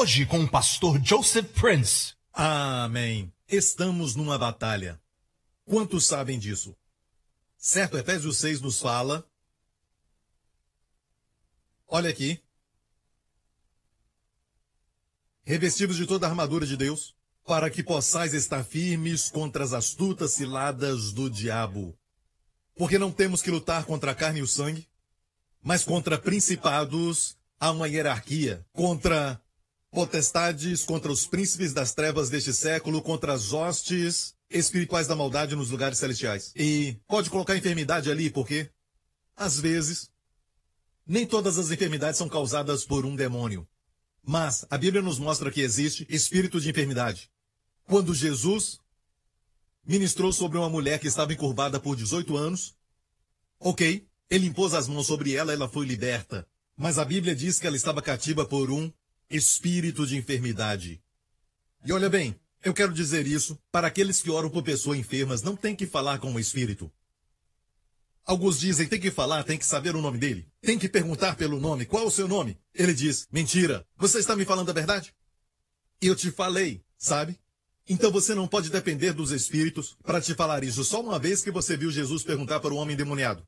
Hoje com o pastor Joseph Prince. Amém. Estamos numa batalha. Quantos sabem disso? Certo, Efésios 6 nos fala. Olha aqui. Revestidos de toda a armadura de Deus, para que possais estar firmes contra as astutas ciladas do diabo. Porque não temos que lutar contra a carne e o sangue, mas contra principados há uma hierarquia, contra Potestades contra os príncipes das trevas deste século, contra as hostes espirituais da maldade nos lugares celestiais. E pode colocar enfermidade ali, porque, às vezes, nem todas as enfermidades são causadas por um demônio. Mas a Bíblia nos mostra que existe espírito de enfermidade. Quando Jesus ministrou sobre uma mulher que estava encurvada por 18 anos, ok, ele impôs as mãos sobre ela e ela foi liberta. Mas a Bíblia diz que ela estava cativa por um espírito de enfermidade. E olha bem, eu quero dizer isso para aqueles que oram por pessoas enfermas, não tem que falar com o espírito. Alguns dizem, tem que falar, tem que saber o nome dele. Tem que perguntar pelo nome, qual o seu nome? Ele diz, mentira, você está me falando a verdade? Eu te falei, sabe? Então você não pode depender dos espíritos para te falar isso só uma vez que você viu Jesus perguntar para o homem endemoniado.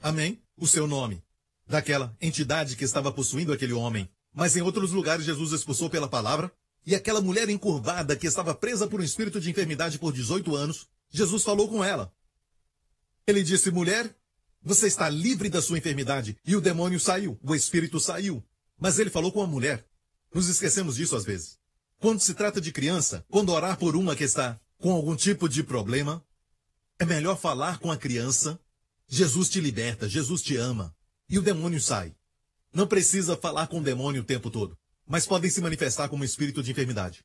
Amém? O seu nome. Daquela entidade que estava possuindo aquele homem. Mas em outros lugares Jesus expulsou pela palavra, e aquela mulher encurvada que estava presa por um espírito de enfermidade por 18 anos, Jesus falou com ela. Ele disse: Mulher, você está livre da sua enfermidade. E o demônio saiu, o espírito saiu. Mas ele falou com a mulher. Nos esquecemos disso às vezes. Quando se trata de criança, quando orar por uma que está com algum tipo de problema, é melhor falar com a criança. Jesus te liberta, Jesus te ama. E o demônio sai. Não precisa falar com o demônio o tempo todo, mas podem se manifestar como espírito de enfermidade.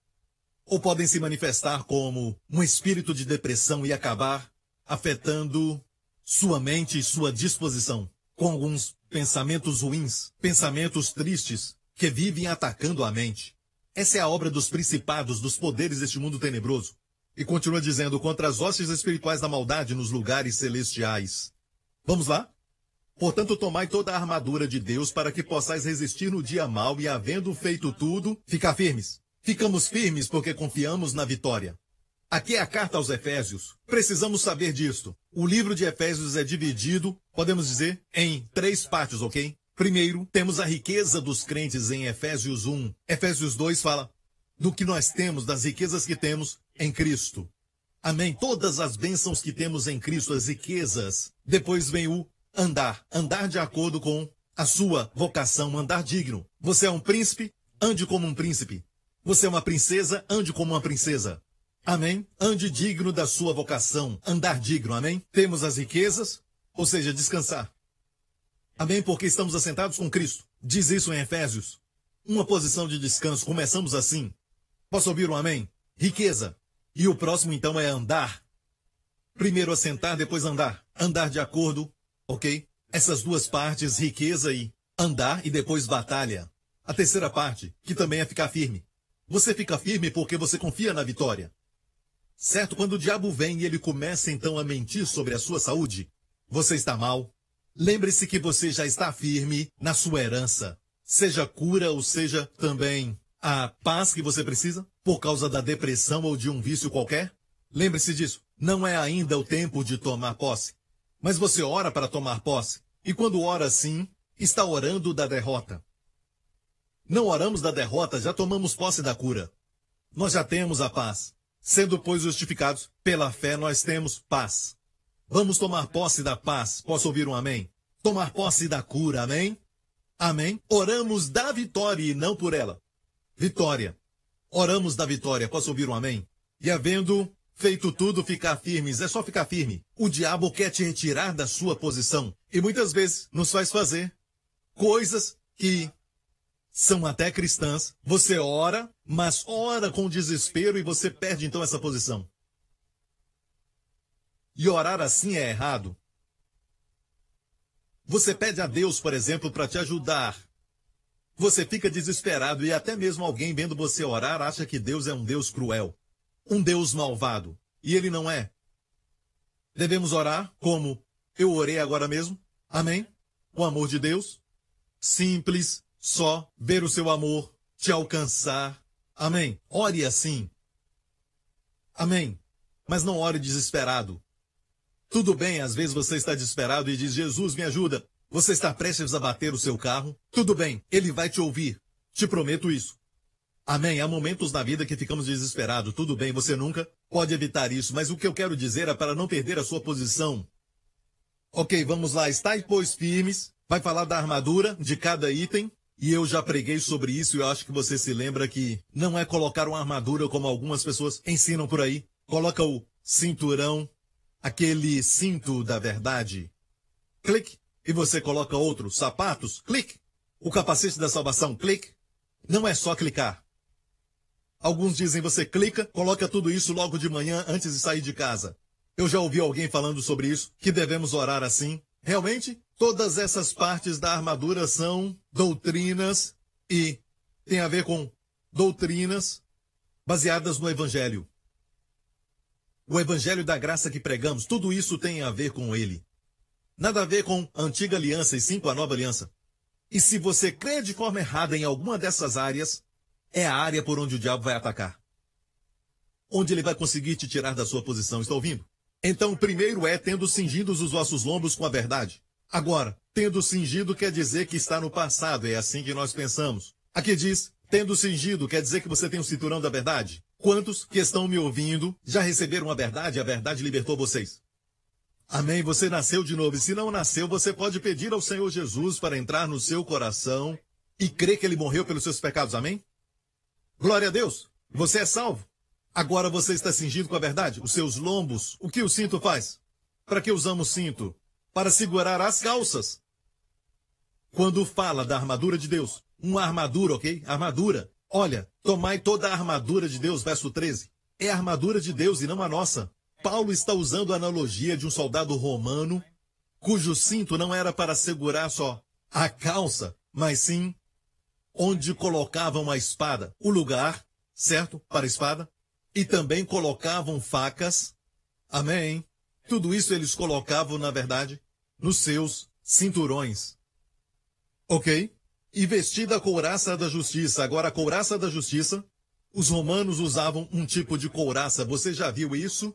Ou podem se manifestar como um espírito de depressão e acabar afetando sua mente e sua disposição com alguns pensamentos ruins, pensamentos tristes que vivem atacando a mente. Essa é a obra dos principados, dos poderes deste mundo tenebroso. E continua dizendo contra as hostes espirituais da maldade nos lugares celestiais. Vamos lá? Portanto, tomai toda a armadura de Deus para que possais resistir no dia mau e, havendo feito tudo, ficar firmes. Ficamos firmes porque confiamos na vitória. Aqui é a carta aos Efésios. Precisamos saber disto. O livro de Efésios é dividido, podemos dizer, em três partes, ok? Primeiro, temos a riqueza dos crentes em Efésios 1. Efésios 2 fala do que nós temos, das riquezas que temos em Cristo. Amém? Todas as bênçãos que temos em Cristo, as riquezas. Depois vem o andar, andar de acordo com a sua vocação, andar digno. Você é um príncipe, ande como um príncipe. Você é uma princesa, ande como uma princesa. Amém? Ande digno da sua vocação, andar digno, amém? Temos as riquezas, ou seja, descansar. Amém? Porque estamos assentados com Cristo. Diz isso em Efésios. Uma posição de descanso, começamos assim. Posso ouvir um amém? Riqueza. E o próximo então é andar. Primeiro assentar, depois andar. Andar de acordo ok? Essas duas partes, riqueza e andar e depois batalha. A terceira parte, que também é ficar firme. Você fica firme porque você confia na vitória. Certo? Quando o diabo vem e ele começa então a mentir sobre a sua saúde, você está mal. Lembre-se que você já está firme na sua herança, seja cura ou seja também a paz que você precisa por causa da depressão ou de um vício qualquer. Lembre-se disso. Não é ainda o tempo de tomar posse. Mas você ora para tomar posse, e quando ora assim, está orando da derrota. Não oramos da derrota, já tomamos posse da cura. Nós já temos a paz. Sendo, pois, justificados pela fé, nós temos paz. Vamos tomar posse da paz. Posso ouvir um amém? Tomar posse da cura, amém? Amém? Oramos da vitória e não por ela. Vitória. Oramos da vitória. Posso ouvir um amém? E havendo Feito tudo, ficar firmes, é só ficar firme. O diabo quer te retirar da sua posição e muitas vezes nos faz fazer coisas que são até cristãs. Você ora, mas ora com desespero e você perde então essa posição. E orar assim é errado. Você pede a Deus, por exemplo, para te ajudar. Você fica desesperado e até mesmo alguém vendo você orar acha que Deus é um Deus cruel um Deus malvado, e ele não é. Devemos orar como eu orei agora mesmo. Amém? O amor de Deus. Simples, só ver o seu amor te alcançar. Amém? Ore assim. Amém? Mas não ore desesperado. Tudo bem, às vezes você está desesperado e diz: Jesus, me ajuda. Você está prestes a bater o seu carro? Tudo bem, ele vai te ouvir. Te prometo isso. Amém. Há momentos na vida que ficamos desesperados. Tudo bem, você nunca pode evitar isso. Mas o que eu quero dizer é para não perder a sua posição. Ok, vamos lá. Está e pois, firmes. Vai falar da armadura, de cada item. E eu já preguei sobre isso e eu acho que você se lembra que não é colocar uma armadura como algumas pessoas ensinam por aí. Coloca o cinturão, aquele cinto da verdade. Clique. E você coloca outro. Sapatos. Clique. O capacete da salvação. Clique. Não é só clicar. Alguns dizem você clica, coloca tudo isso logo de manhã antes de sair de casa. Eu já ouvi alguém falando sobre isso, que devemos orar assim. Realmente, todas essas partes da armadura são doutrinas e tem a ver com doutrinas baseadas no Evangelho. O Evangelho da graça que pregamos, tudo isso tem a ver com ele. Nada a ver com a antiga aliança e sim com a nova aliança. E se você crê de forma errada em alguma dessas áreas, é a área por onde o diabo vai atacar. Onde ele vai conseguir te tirar da sua posição, está ouvindo? Então, primeiro é tendo cingidos os vossos lombos com a verdade. Agora, tendo cingido quer dizer que está no passado, é assim que nós pensamos. Aqui diz, tendo cingido quer dizer que você tem o um cinturão da verdade. Quantos que estão me ouvindo já receberam a verdade e a verdade libertou vocês? Amém. Você nasceu de novo. E se não nasceu, você pode pedir ao Senhor Jesus para entrar no seu coração e crer que ele morreu pelos seus pecados. Amém? Glória a Deus, você é salvo. Agora você está cingido com a verdade, os seus lombos. O que o cinto faz? Para que usamos cinto? Para segurar as calças. Quando fala da armadura de Deus, uma armadura, ok? Armadura. Olha, tomai toda a armadura de Deus, verso 13. É a armadura de Deus e não a nossa. Paulo está usando a analogia de um soldado romano cujo cinto não era para segurar só a calça, mas sim onde colocavam a espada, o lugar, certo, para a espada, e também colocavam facas. Amém? Tudo isso eles colocavam, na verdade, nos seus cinturões. Ok? E vestida a couraça da justiça. Agora, a couraça da justiça, os romanos usavam um tipo de couraça. Você já viu isso?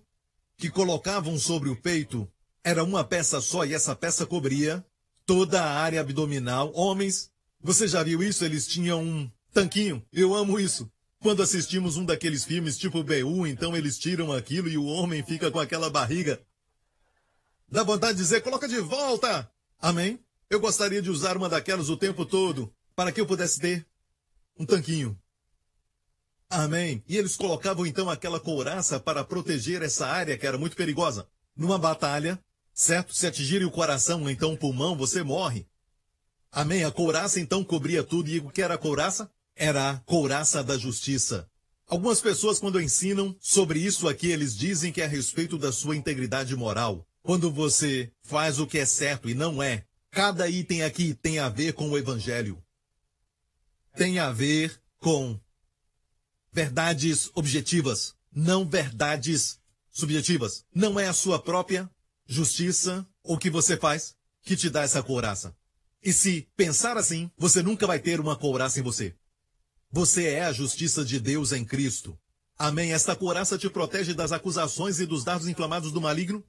Que colocavam sobre o peito. Era uma peça só e essa peça cobria toda a área abdominal. Homens, você já viu isso? Eles tinham um tanquinho. Eu amo isso. Quando assistimos um daqueles filmes tipo BU, então eles tiram aquilo e o homem fica com aquela barriga. Dá vontade de dizer, coloca de volta! Amém? Eu gostaria de usar uma daquelas o tempo todo, para que eu pudesse ter um tanquinho. Amém? E eles colocavam então aquela couraça para proteger essa área que era muito perigosa. Numa batalha, certo? Se atingirem o coração, ou então o pulmão, você morre. Amém? A couraça então cobria tudo. E o que era a couraça? Era a couraça da justiça. Algumas pessoas, quando ensinam sobre isso aqui, eles dizem que é a respeito da sua integridade moral. Quando você faz o que é certo e não é, cada item aqui tem a ver com o Evangelho. Tem a ver com verdades objetivas, não verdades subjetivas. Não é a sua própria justiça ou o que você faz que te dá essa couraça. E se pensar assim, você nunca vai ter uma couraça em você. Você é a justiça de Deus em Cristo. Amém? Esta couraça te protege das acusações e dos dardos inflamados do maligno?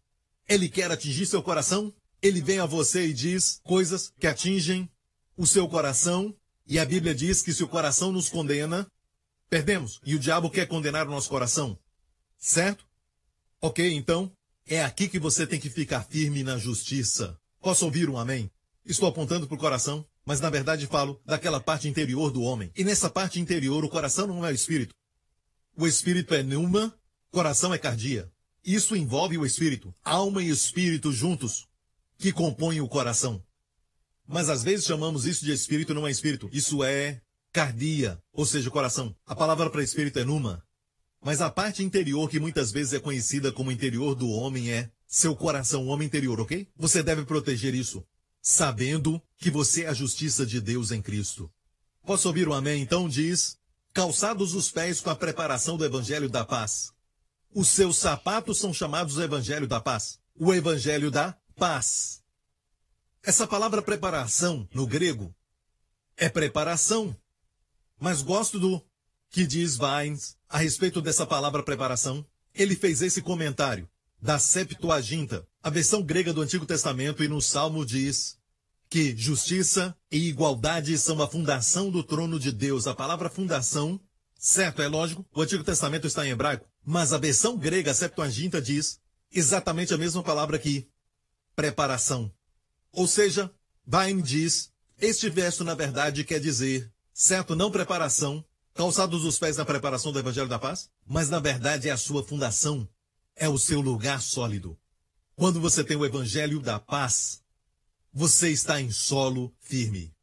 Ele quer atingir seu coração? Ele vem a você e diz coisas que atingem o seu coração. E a Bíblia diz que se o coração nos condena, perdemos. E o diabo quer condenar o nosso coração. Certo? Ok, então, é aqui que você tem que ficar firme na justiça. Posso ouvir um amém? Estou apontando para o coração, mas na verdade falo daquela parte interior do homem. E nessa parte interior, o coração não é o espírito. O espírito é pneuma, coração é cardia. Isso envolve o espírito, alma e espírito juntos, que compõem o coração. Mas às vezes chamamos isso de espírito não é espírito. Isso é cardia, ou seja, coração. A palavra para espírito é numa. Mas a parte interior que muitas vezes é conhecida como interior do homem é seu coração, o homem interior, ok? Você deve proteger isso sabendo que você é a justiça de Deus em Cristo. Posso ouvir o amém? Então diz: calçados os pés com a preparação do evangelho da paz. Os seus sapatos são chamados o evangelho da paz. O evangelho da paz. Essa palavra preparação no grego é preparação. Mas gosto do que diz Vines a respeito dessa palavra preparação. Ele fez esse comentário da Septuaginta, a versão grega do Antigo Testamento, e no Salmo diz que justiça e igualdade são a fundação do trono de Deus. A palavra fundação, certo, é lógico, o Antigo Testamento está em hebraico, mas a versão grega, a Septuaginta, diz exatamente a mesma palavra que preparação. Ou seja, Baim diz, este verso na verdade quer dizer, certo, não preparação, calçados os pés na preparação do Evangelho da Paz, mas na verdade é a sua fundação, é o seu lugar sólido. Quando você tem o evangelho da paz, você está em solo firme.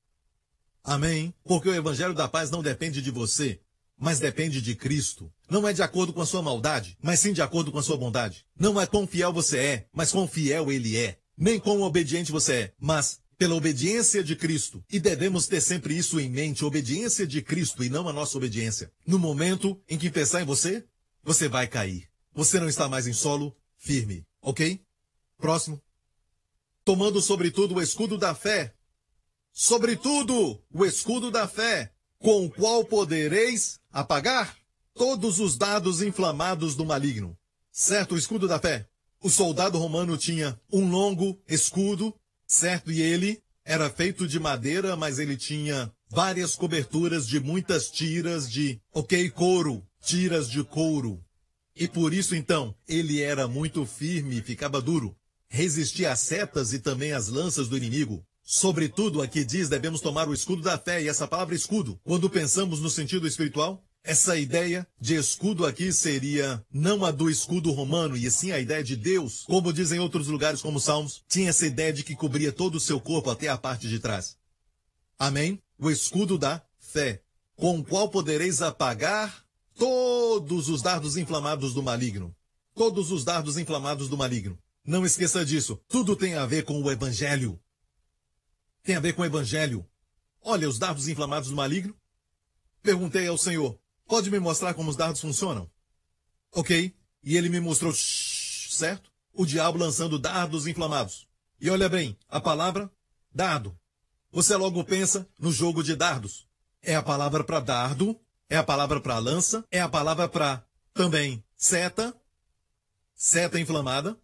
Amém? Porque o evangelho da paz não depende de você, mas depende de Cristo. Não é de acordo com a sua maldade, mas sim de acordo com a sua bondade. Não é quão fiel você é, mas quão fiel ele é. Nem quão obediente você é, mas pela obediência de Cristo. E devemos ter sempre isso em mente, obediência de Cristo e não a nossa obediência. No momento em que pensar em você, você vai cair. Você não está mais em solo firme, ok? Próximo. Tomando sobretudo o escudo da fé. Sobretudo o escudo da fé, com o qual podereis apagar todos os dados inflamados do maligno. Certo, o escudo da fé. O soldado romano tinha um longo escudo, certo? E ele era feito de madeira, mas ele tinha várias coberturas de muitas tiras de, ok, couro, tiras de couro. E por isso, então, ele era muito firme e ficava duro. Resistia às setas e também às lanças do inimigo. Sobretudo, aqui diz, devemos tomar o escudo da fé, e essa palavra escudo, quando pensamos no sentido espiritual, essa ideia de escudo aqui seria não a do escudo romano, e sim a ideia de Deus, como dizem outros lugares como Salmos, tinha essa ideia de que cobria todo o seu corpo até a parte de trás. Amém? O escudo da fé, com o qual podereis apagar todos os dardos inflamados do maligno. Todos os dardos inflamados do maligno. Não esqueça disso. Tudo tem a ver com o evangelho. Tem a ver com o evangelho. Olha os dardos inflamados do maligno. Perguntei ao Senhor: "Pode me mostrar como os dardos funcionam?" OK? E ele me mostrou, certo? O diabo lançando dardos inflamados. E olha bem, a palavra dardo. Você logo pensa no jogo de dardos. É a palavra para dardo é a palavra para lança, é a palavra para também seta, seta inflamada,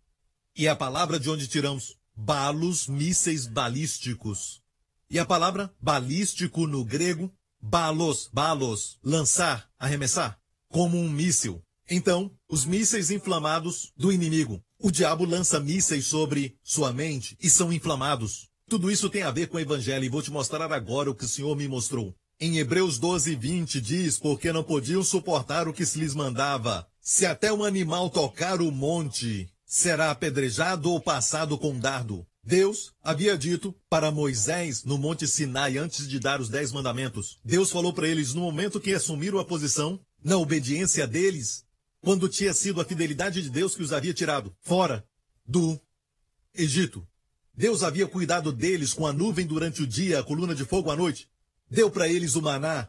e é a palavra de onde tiramos balos, mísseis balísticos. E a palavra balístico no grego, balos, balos, lançar, arremessar, como um míssil. Então, os mísseis inflamados do inimigo. O diabo lança mísseis sobre sua mente e são inflamados. Tudo isso tem a ver com o evangelho e vou te mostrar agora o que o Senhor me mostrou. Em Hebreus 12, 20 diz: Porque não podiam suportar o que se lhes mandava. Se até um animal tocar o monte, será apedrejado ou passado com dardo. Deus havia dito para Moisés no Monte Sinai antes de dar os dez mandamentos. Deus falou para eles no momento que assumiram a posição, na obediência deles, quando tinha sido a fidelidade de Deus que os havia tirado fora do Egito. Deus havia cuidado deles com a nuvem durante o dia, a coluna de fogo à noite. Deu para eles o maná.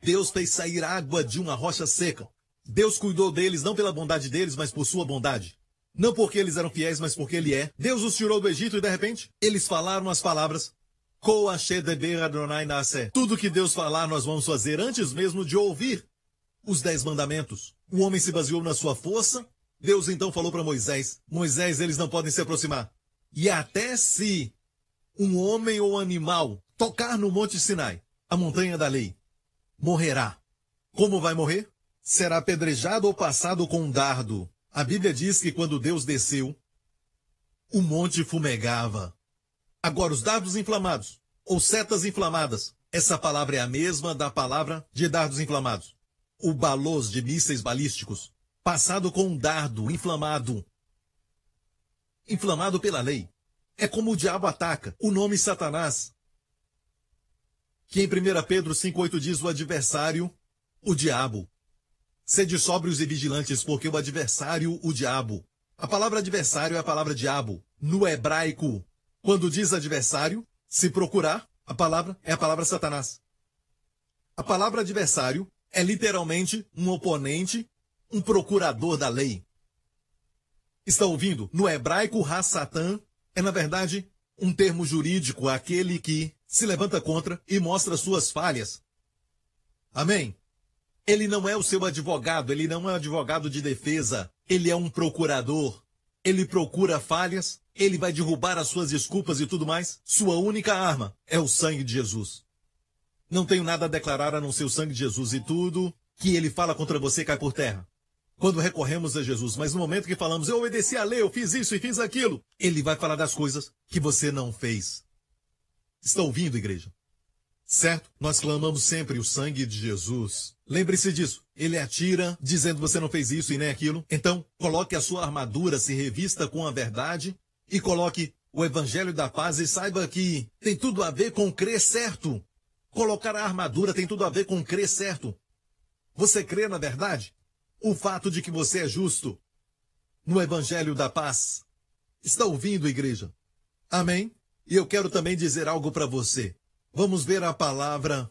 Deus fez sair água de uma rocha seca. Deus cuidou deles não pela bondade deles, mas por sua bondade. Não porque eles eram fiéis, mas porque ele é. Deus os tirou do Egito e de repente eles falaram as palavras tudo que Deus falar, nós vamos fazer antes mesmo de ouvir os dez mandamentos. O homem se baseou na sua força. Deus então falou para Moisés: Moisés, eles não podem se aproximar. E até se um homem ou animal tocar no Monte Sinai, a montanha da lei. Morrerá. Como vai morrer? Será apedrejado ou passado com um dardo. A Bíblia diz que quando Deus desceu, o monte fumegava. Agora, os dardos inflamados, ou setas inflamadas, essa palavra é a mesma da palavra de dardos inflamados. O balôs de mísseis balísticos, passado com um dardo inflamado. Inflamado pela lei. É como o diabo ataca. O nome Satanás que em 1 Pedro 5,8 diz o adversário, o diabo. Sede sóbrios e vigilantes, porque o adversário, o diabo. A palavra adversário é a palavra diabo, no hebraico. Quando diz adversário, se procurar, a palavra é a palavra Satanás. A palavra adversário é literalmente um oponente, um procurador da lei. Está ouvindo? No hebraico, satã é, na verdade, um termo jurídico, aquele que se levanta contra e mostra suas falhas. Amém? Ele não é o seu advogado, ele não é um advogado de defesa, ele é um procurador. Ele procura falhas, ele vai derrubar as suas desculpas e tudo mais. Sua única arma é o sangue de Jesus. Não tenho nada a declarar a não ser o sangue de Jesus e tudo que ele fala contra você cai por terra. Quando recorremos a Jesus, mas no momento que falamos, eu obedeci a lei, eu fiz isso e fiz aquilo, ele vai falar das coisas que você não fez. Está ouvindo, igreja? Certo? Nós clamamos sempre o sangue de Jesus. Lembre-se disso. Ele atira dizendo você não fez isso e nem aquilo. Então, coloque a sua armadura, se revista com a verdade e coloque o evangelho da paz e saiba que tem tudo a ver com crer certo. Colocar a armadura tem tudo a ver com crer certo. Você crê na verdade? O fato de que você é justo no evangelho da paz. Está ouvindo, igreja? Amém? E eu quero também dizer algo para você. Vamos ver a palavra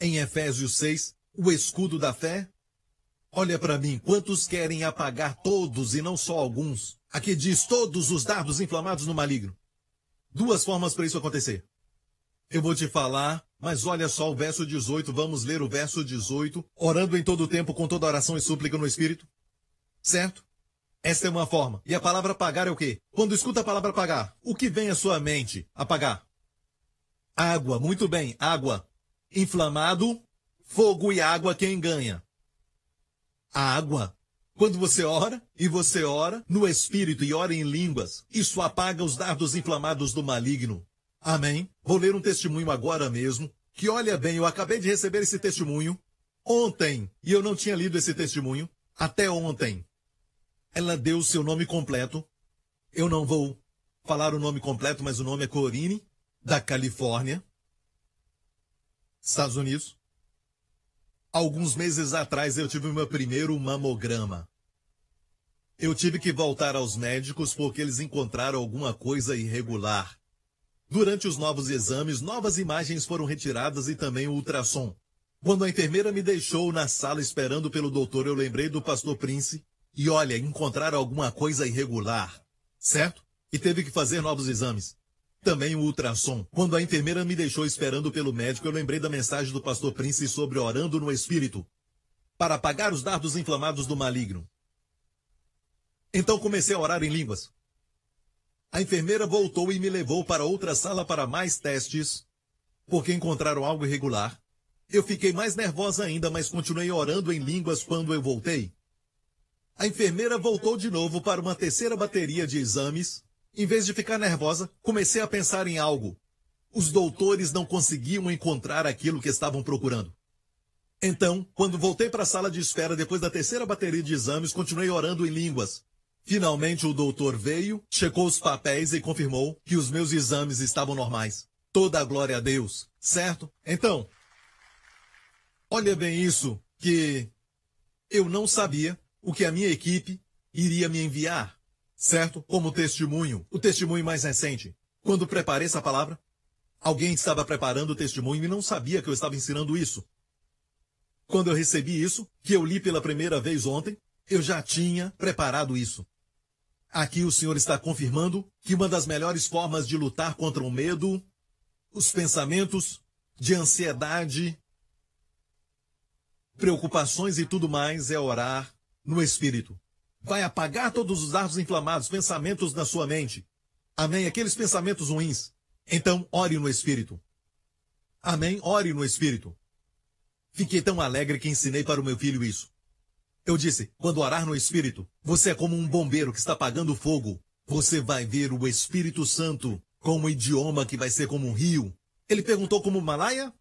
em Efésios 6, o escudo da fé? Olha para mim, quantos querem apagar todos e não só alguns? Aqui diz todos os dardos inflamados no maligno. Duas formas para isso acontecer. Eu vou te falar, mas olha só o verso 18, vamos ler o verso 18, orando em todo o tempo com toda oração e súplica no Espírito. Certo? Essa é uma forma. E a palavra pagar é o quê? Quando escuta a palavra pagar, o que vem à sua mente? Apagar. Água, muito bem, água. Inflamado, fogo e água, quem ganha? A água. Quando você ora, e você ora no espírito e ora em línguas, isso apaga os dardos inflamados do maligno. Amém? Vou ler um testemunho agora mesmo, que olha bem, eu acabei de receber esse testemunho ontem, e eu não tinha lido esse testemunho até ontem. Ela deu o seu nome completo. Eu não vou falar o nome completo, mas o nome é Corine, da Califórnia, Estados Unidos. Alguns meses atrás eu tive meu primeiro mamograma. Eu tive que voltar aos médicos porque eles encontraram alguma coisa irregular. Durante os novos exames, novas imagens foram retiradas e também o ultrassom. Quando a enfermeira me deixou na sala esperando pelo doutor, eu lembrei do pastor Prince e olha, encontraram alguma coisa irregular, certo? E teve que fazer novos exames. Também o ultrassom. Quando a enfermeira me deixou esperando pelo médico, eu lembrei da mensagem do pastor Prince sobre orando no espírito para apagar os dardos inflamados do maligno. Então comecei a orar em línguas. A enfermeira voltou e me levou para outra sala para mais testes, porque encontraram algo irregular. Eu fiquei mais nervosa ainda, mas continuei orando em línguas quando eu voltei. A enfermeira voltou de novo para uma terceira bateria de exames. Em vez de ficar nervosa, comecei a pensar em algo. Os doutores não conseguiam encontrar aquilo que estavam procurando. Então, quando voltei para a sala de espera depois da terceira bateria de exames, continuei orando em línguas. Finalmente, o doutor veio, checou os papéis e confirmou que os meus exames estavam normais. Toda a glória a Deus, certo? Então, olha bem isso, que eu não sabia o que a minha equipe iria me enviar, certo? Como testemunho, o testemunho mais recente. Quando preparei essa palavra, alguém estava preparando o testemunho e não sabia que eu estava ensinando isso. Quando eu recebi isso, que eu li pela primeira vez ontem, eu já tinha preparado isso. Aqui o Senhor está confirmando que uma das melhores formas de lutar contra o medo, os pensamentos de ansiedade, preocupações e tudo mais é orar no espírito. Vai apagar todos os dardos inflamados, pensamentos na sua mente. Amém? Aqueles pensamentos ruins. Então, ore no espírito. Amém? Ore no espírito. Fiquei tão alegre que ensinei para o meu filho isso. Eu disse: quando orar no espírito, você é como um bombeiro que está apagando fogo. Você vai ver o Espírito Santo como um idioma que vai ser como um rio. Ele perguntou como Malaya?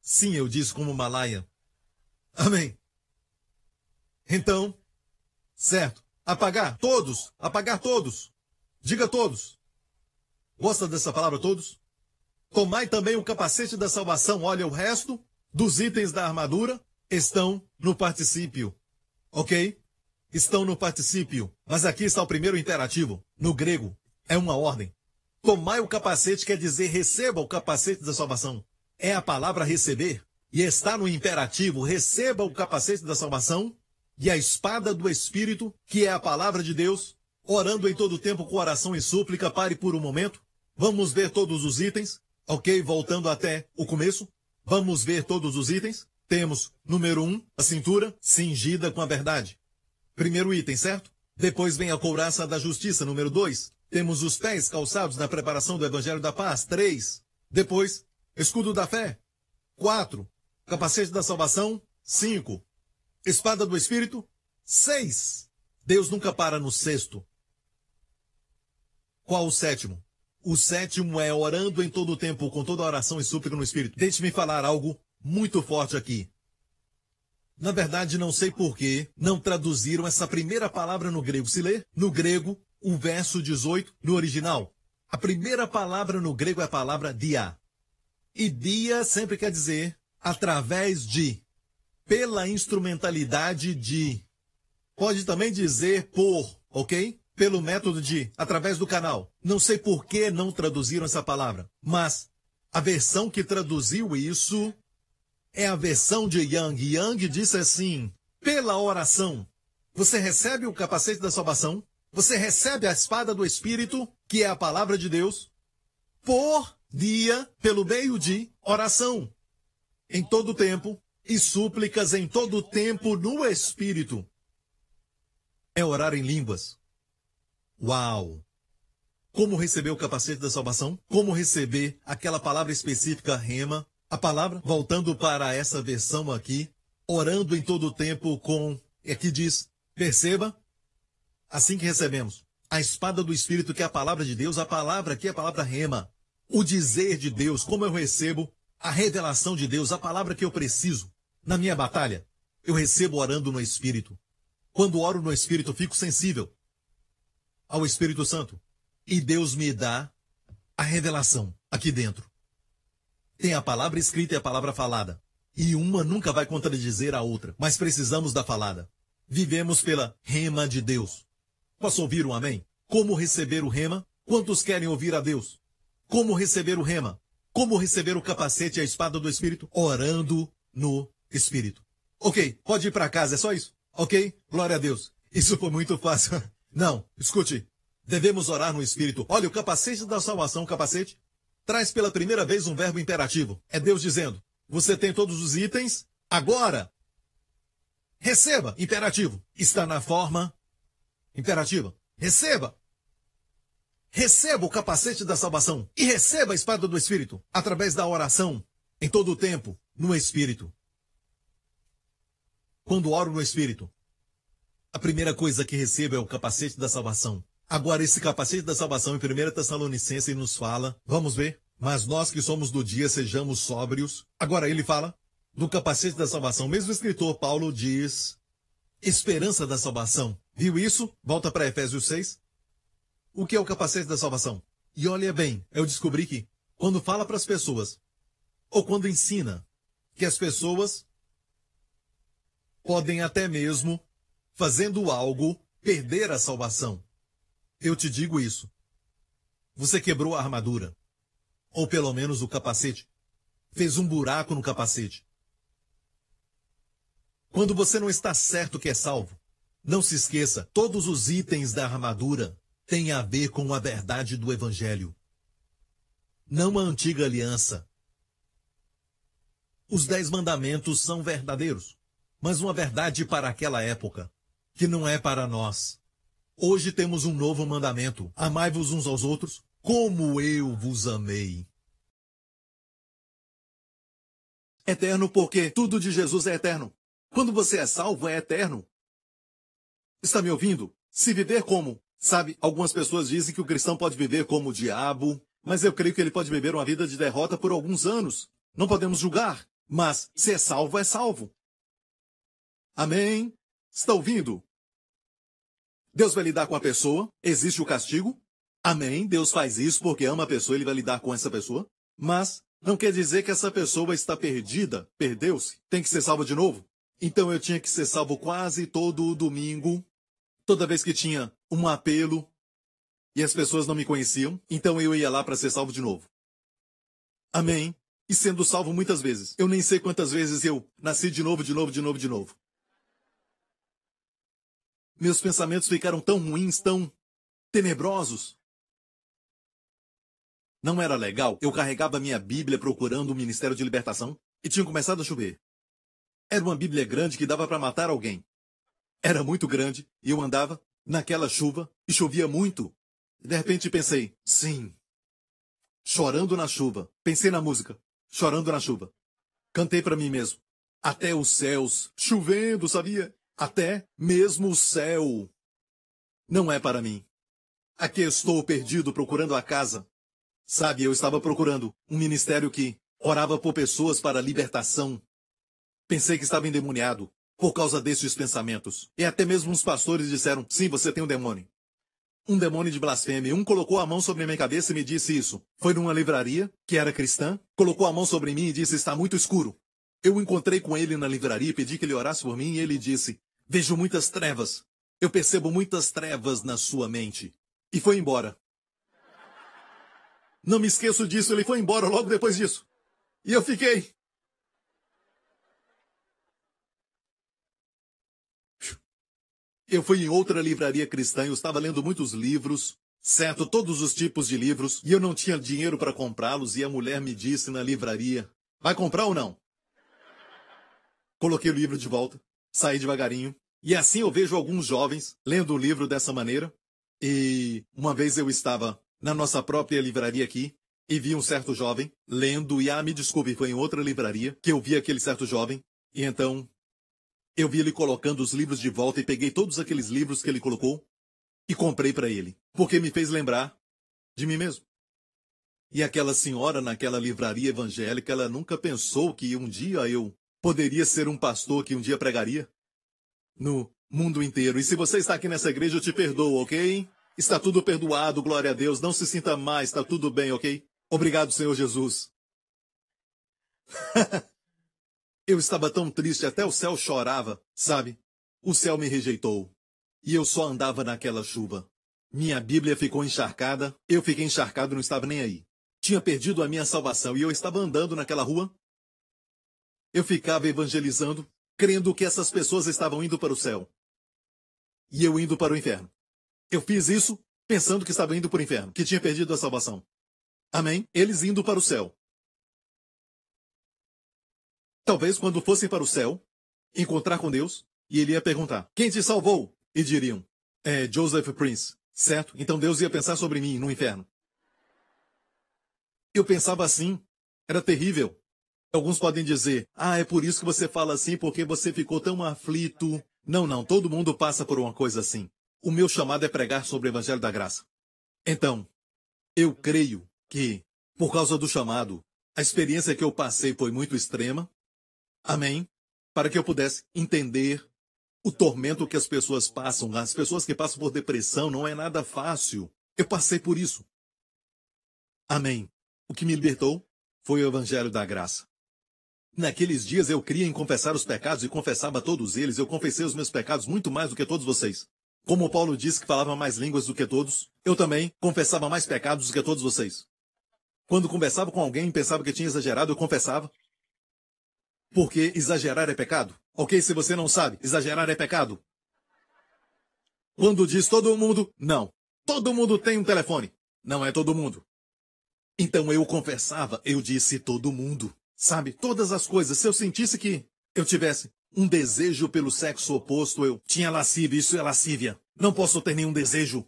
Sim, eu disse como Malaya. Amém. Então, certo. Apagar todos. Apagar todos. Diga todos. Gosta dessa palavra todos? Tomai também o capacete da salvação. Olha, o resto dos itens da armadura estão no particípio. Ok? Estão no particípio. Mas aqui está o primeiro interativo. No grego, é uma ordem. Tomai o capacete quer dizer receba o capacete da salvação. É a palavra receber. E está no imperativo, receba o capacete da salvação, e a espada do Espírito, que é a palavra de Deus, orando em todo tempo com oração e súplica, pare por um momento. Vamos ver todos os itens, ok? Voltando até o começo. Vamos ver todos os itens. Temos, número 1, um, a cintura cingida com a verdade. Primeiro item, certo? Depois vem a couraça da justiça, número 2. Temos os pés calçados na preparação do Evangelho da Paz, 3. Depois, escudo da fé, 4. Capacete da salvação, 5. Espada do Espírito, seis. Deus nunca para no sexto. Qual o sétimo? O sétimo é orando em todo o tempo, com toda oração e súplica no Espírito. Deixe-me falar algo muito forte aqui. Na verdade, não sei por que não traduziram essa primeira palavra no grego. Se lê no grego o verso 18 no original. A primeira palavra no grego é a palavra dia. E dia sempre quer dizer através de pela instrumentalidade de. Pode também dizer por, ok? Pelo método de, através do canal. Não sei por que não traduziram essa palavra, mas a versão que traduziu isso é a versão de Yang. Yang disse assim: pela oração, você recebe o capacete da salvação, você recebe a espada do Espírito, que é a palavra de Deus, por dia, pelo meio de oração. Em todo o tempo, e súplicas em todo o tempo no Espírito. É orar em línguas. Uau! Como receber o capacete da salvação? Como receber aquela palavra específica, rema? A palavra, voltando para essa versão aqui, orando em todo o tempo com. E aqui diz: perceba, assim que recebemos, a espada do Espírito, que é a palavra de Deus, a palavra que é a palavra rema, o dizer de Deus, como eu recebo a revelação de Deus, a palavra que eu preciso. Na minha batalha, eu recebo orando no Espírito. Quando oro no Espírito, fico sensível ao Espírito Santo. E Deus me dá a revelação aqui dentro. Tem a palavra escrita e a palavra falada. E uma nunca vai contradizer a outra, mas precisamos da falada. Vivemos pela rema de Deus. Posso ouvir um amém? Como receber o rema? Quantos querem ouvir a Deus? Como receber o rema? Como receber o capacete e a espada do Espírito? Orando no espírito. Ok, pode ir para casa, é só isso. Ok? Glória a Deus. Isso foi muito fácil. Não, escute. Devemos orar no espírito. Olha, o capacete da salvação, o capacete, traz pela primeira vez um verbo imperativo. É Deus dizendo: Você tem todos os itens, agora. Receba, imperativo. Está na forma imperativa. Receba. Receba o capacete da salvação e receba a espada do Espírito através da oração, em todo o tempo, no Espírito quando oro no Espírito. A primeira coisa que recebo é o capacete da salvação. Agora, esse capacete da salvação em 1 Tessalonicense nos fala, vamos ver, mas nós que somos do dia sejamos sóbrios. Agora ele fala do capacete da salvação. O mesmo escritor Paulo diz, esperança da salvação. Viu isso? Volta para Efésios 6. O que é o capacete da salvação? E olha bem, eu descobri que, quando fala para as pessoas, ou quando ensina que as pessoas podem até mesmo, fazendo algo, perder a salvação. Eu te digo isso. Você quebrou a armadura, ou pelo menos o capacete, fez um buraco no capacete. Quando você não está certo que é salvo, não se esqueça, todos os itens da armadura têm a ver com a verdade do Evangelho, não a antiga aliança. Os dez mandamentos são verdadeiros mas uma verdade para aquela época, que não é para nós. Hoje temos um novo mandamento: amai-vos uns aos outros, como eu vos amei. Eterno, porque tudo de Jesus é eterno. Quando você é salvo, é eterno. Está me ouvindo? Se viver como? Sabe, algumas pessoas dizem que o cristão pode viver como o diabo, mas eu creio que ele pode viver uma vida de derrota por alguns anos. Não podemos julgar, mas se é salvo, é salvo. Amém? Está ouvindo? Deus vai lidar com a pessoa? Existe o castigo? Amém? Deus faz isso porque ama a pessoa, ele vai lidar com essa pessoa. Mas não quer dizer que essa pessoa está perdida, perdeu-se, tem que ser salvo de novo. Então eu tinha que ser salvo quase todo o domingo, toda vez que tinha um apelo e as pessoas não me conheciam, então eu ia lá para ser salvo de novo. Amém? E sendo salvo muitas vezes. Eu nem sei quantas vezes eu nasci de novo, de novo, de novo, de novo. Meus pensamentos ficaram tão ruins, tão tenebrosos. Não era legal. Eu carregava minha Bíblia procurando o Ministério de Libertação e tinha começado a chover. Era uma Bíblia grande que dava para matar alguém. Era muito grande e eu andava naquela chuva e chovia muito. De repente pensei, sim. Chorando na chuva. Pensei na música. Chorando na chuva. Cantei para mim mesmo. Até os céus, chovendo, sabia? até mesmo o céu. Não é para mim. Aqui estou perdido procurando a casa. Sabe, eu estava procurando um ministério que orava por pessoas para libertação. Pensei que estava endemoniado por causa desses pensamentos. E até mesmo os pastores disseram: sim, você tem um demônio. Um demônio de blasfêmia. Um colocou a mão sobre minha cabeça e me disse isso. Foi numa livraria, que era cristã, colocou a mão sobre mim e disse: está muito escuro. Eu encontrei com ele na livraria e pedi que ele orasse por mim e ele disse: Vejo muitas trevas. Eu percebo muitas trevas na sua mente. E foi embora. Não me esqueço disso, ele foi embora logo depois disso. E eu fiquei. Eu fui em outra livraria cristã, eu estava lendo muitos livros, certo? Todos os tipos de livros, e eu não tinha dinheiro para comprá-los, e a mulher me disse na livraria: Vai comprar ou não? Coloquei o livro de volta sair devagarinho. E assim eu vejo alguns jovens lendo o livro dessa maneira. E uma vez eu estava na nossa própria livraria aqui e vi um certo jovem lendo, e ah, me desculpe, foi em outra livraria que eu vi aquele certo jovem. E então eu vi ele colocando os livros de volta e peguei todos aqueles livros que ele colocou e comprei para ele, porque me fez lembrar de mim mesmo. E aquela senhora naquela livraria evangélica, ela nunca pensou que um dia eu poderia ser um pastor que um dia pregaria? No mundo inteiro. E se você está aqui nessa igreja, eu te perdoo, ok? Está tudo perdoado, glória a Deus. Não se sinta mais, está tudo bem, ok? Obrigado, Senhor Jesus. eu estava tão triste, até o céu chorava, sabe? O céu me rejeitou. E eu só andava naquela chuva. Minha Bíblia ficou encharcada, eu fiquei encharcado, não estava nem aí. Tinha perdido a minha salvação e eu estava andando naquela rua eu ficava evangelizando, crendo que essas pessoas estavam indo para o céu. E eu indo para o inferno. Eu fiz isso pensando que estava indo para o inferno, que tinha perdido a salvação. Amém? Eles indo para o céu. Talvez quando fossem para o céu, encontrar com Deus, e ele ia perguntar: Quem te salvou? E diriam: É Joseph Prince, certo? Então Deus ia pensar sobre mim no inferno. Eu pensava assim. Era terrível. Alguns podem dizer, ah, é por isso que você fala assim porque você ficou tão aflito. Não, não, todo mundo passa por uma coisa assim. O meu chamado é pregar sobre o Evangelho da Graça. Então, eu creio que, por causa do chamado, a experiência que eu passei foi muito extrema. Amém? Para que eu pudesse entender o tormento que as pessoas passam. As pessoas que passam por depressão não é nada fácil. Eu passei por isso. Amém. O que me libertou foi o Evangelho da Graça. Naqueles dias eu cria em confessar os pecados e confessava todos eles, eu confessei os meus pecados muito mais do que todos vocês. Como Paulo disse que falava mais línguas do que todos, eu também confessava mais pecados do que todos vocês. Quando conversava com alguém e pensava que tinha exagerado, eu confessava. Porque exagerar é pecado. Ok, se você não sabe, exagerar é pecado. Quando diz todo mundo, não. Todo mundo tem um telefone. Não é todo mundo. Então eu confessava, eu disse todo mundo. Sabe, todas as coisas. Se eu sentisse que eu tivesse um desejo pelo sexo oposto, eu tinha lascívia, isso é lascívia. Não posso ter nenhum desejo.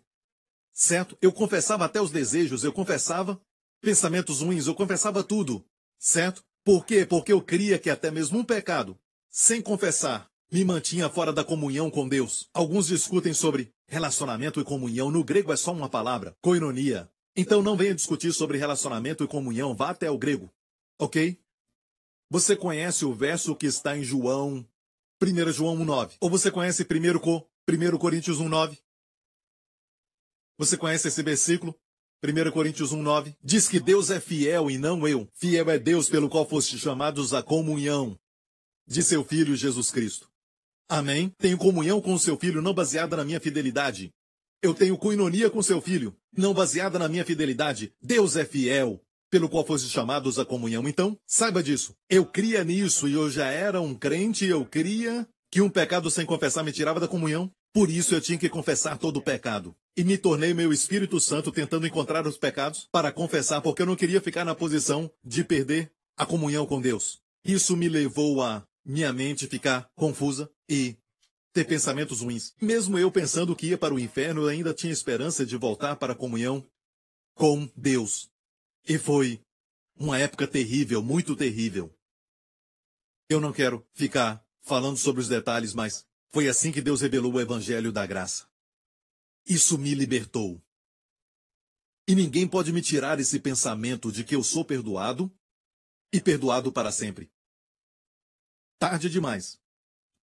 Certo? Eu confessava até os desejos, eu confessava pensamentos ruins, eu confessava tudo. Certo? Por quê? Porque eu cria que até mesmo um pecado, sem confessar, me mantinha fora da comunhão com Deus. Alguns discutem sobre relacionamento e comunhão. No grego é só uma palavra, coinonia. Então não venha discutir sobre relacionamento e comunhão, vá até o grego. Ok? Você conhece o verso que está em João, 1 João 1,9? Ou você conhece 1, Co, 1 Coríntios 1,9? Você conhece esse versículo? 1 Coríntios 1,9 diz que Deus é fiel e não eu. Fiel é Deus pelo qual foste chamados à comunhão de seu Filho Jesus Cristo. Amém? Tenho comunhão com seu Filho não baseada na minha fidelidade. Eu tenho coinonia com seu Filho, não baseada na minha fidelidade. Deus é fiel pelo qual fostes chamados à comunhão. Então, saiba disso. Eu cria nisso e eu já era um crente, eu cria que um pecado sem confessar me tirava da comunhão. Por isso eu tinha que confessar todo o pecado. E me tornei meu Espírito Santo tentando encontrar os pecados para confessar, porque eu não queria ficar na posição de perder a comunhão com Deus. Isso me levou a minha mente ficar confusa e ter pensamentos ruins. Mesmo eu pensando que ia para o inferno, eu ainda tinha esperança de voltar para a comunhão com Deus. E foi uma época terrível, muito terrível. Eu não quero ficar falando sobre os detalhes, mas foi assim que Deus revelou o Evangelho da Graça. Isso me libertou. E ninguém pode me tirar esse pensamento de que eu sou perdoado e perdoado para sempre. Tarde demais.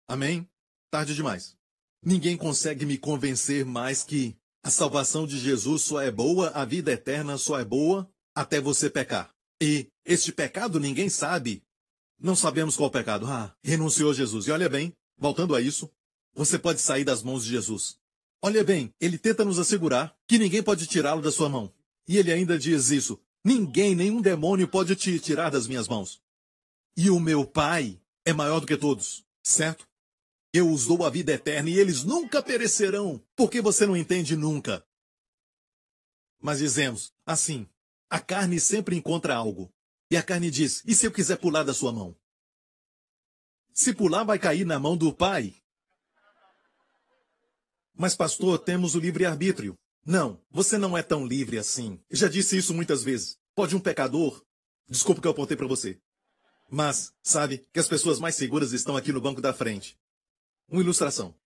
Amém? Tarde demais. Ninguém consegue me convencer mais que a salvação de Jesus só é boa, a vida eterna só é boa, até você pecar. E este pecado ninguém sabe. Não sabemos qual pecado. Ah, renunciou Jesus. E olha bem, voltando a isso, você pode sair das mãos de Jesus. Olha bem, ele tenta nos assegurar que ninguém pode tirá-lo da sua mão. E ele ainda diz isso: ninguém, nenhum demônio pode te tirar das minhas mãos. E o meu Pai é maior do que todos, certo? Eu os dou a vida eterna e eles nunca perecerão, porque você não entende nunca. Mas dizemos assim: a carne sempre encontra algo. E a carne diz: E se eu quiser pular da sua mão? Se pular, vai cair na mão do pai. Mas, pastor, temos o livre-arbítrio. Não, você não é tão livre assim. já disse isso muitas vezes. Pode um pecador. Desculpa que eu apontei para você. Mas, sabe que as pessoas mais seguras estão aqui no banco da frente. Uma ilustração.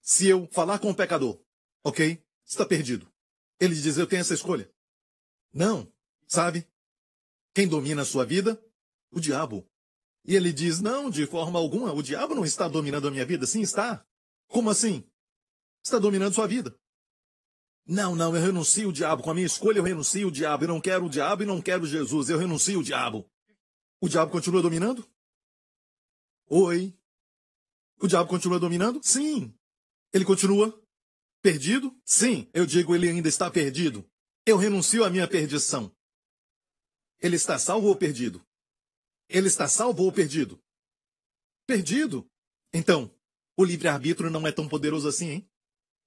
Se eu falar com um pecador, ok? Está perdido. Ele diz: Eu tenho essa escolha. Não, sabe? Quem domina a sua vida? O diabo. E ele diz: Não, de forma alguma, o diabo não está dominando a minha vida. Sim, está. Como assim? Está dominando sua vida. Não, não, eu renuncio o diabo. Com a minha escolha, eu renuncio o diabo. Eu não quero o diabo e não quero Jesus. Eu renuncio o diabo. O diabo continua dominando? Oi. O diabo continua dominando? Sim. Ele continua perdido? Sim. Eu digo, ele ainda está perdido. Eu renuncio à minha perdição. Ele está salvo ou perdido? Ele está salvo ou perdido? Perdido? Então, o livre-arbítrio não é tão poderoso assim, hein?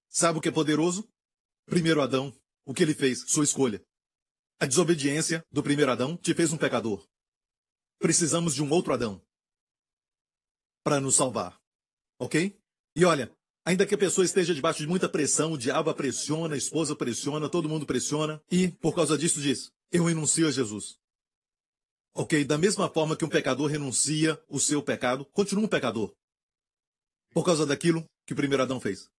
Sabe o que é poderoso? Primeiro Adão, o que ele fez, sua escolha. A desobediência do primeiro Adão te fez um pecador. Precisamos de um outro Adão para nos salvar. Ok? E olha, Ainda que a pessoa esteja debaixo de muita pressão, o diabo a pressiona, a esposa pressiona, todo mundo pressiona, e, por causa disso, diz: Eu renuncio a Jesus. Ok, da mesma forma que um pecador renuncia o seu pecado, continua um pecador. Por causa daquilo que o primeiro Adão fez.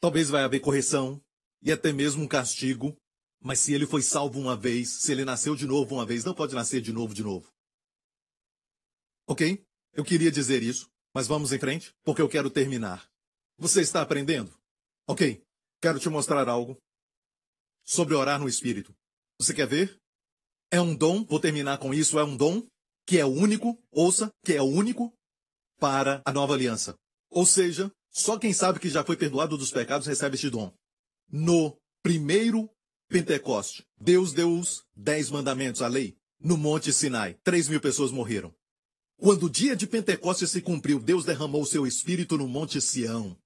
Talvez vai haver correção e até mesmo um castigo, mas se ele foi salvo uma vez, se ele nasceu de novo uma vez, não pode nascer de novo de novo. Ok? Eu queria dizer isso, mas vamos em frente, porque eu quero terminar. Você está aprendendo? Ok, quero te mostrar algo sobre orar no Espírito. Você quer ver? É um dom, vou terminar com isso, é um dom que é único, ouça, que é único para a nova aliança. Ou seja, só quem sabe que já foi perdoado dos pecados recebe este dom. No primeiro Pentecoste, Deus deu os dez mandamentos, a lei, no Monte Sinai. Três mil pessoas morreram. Quando o dia de Pentecostes se cumpriu, Deus derramou seu espírito no Monte Sião.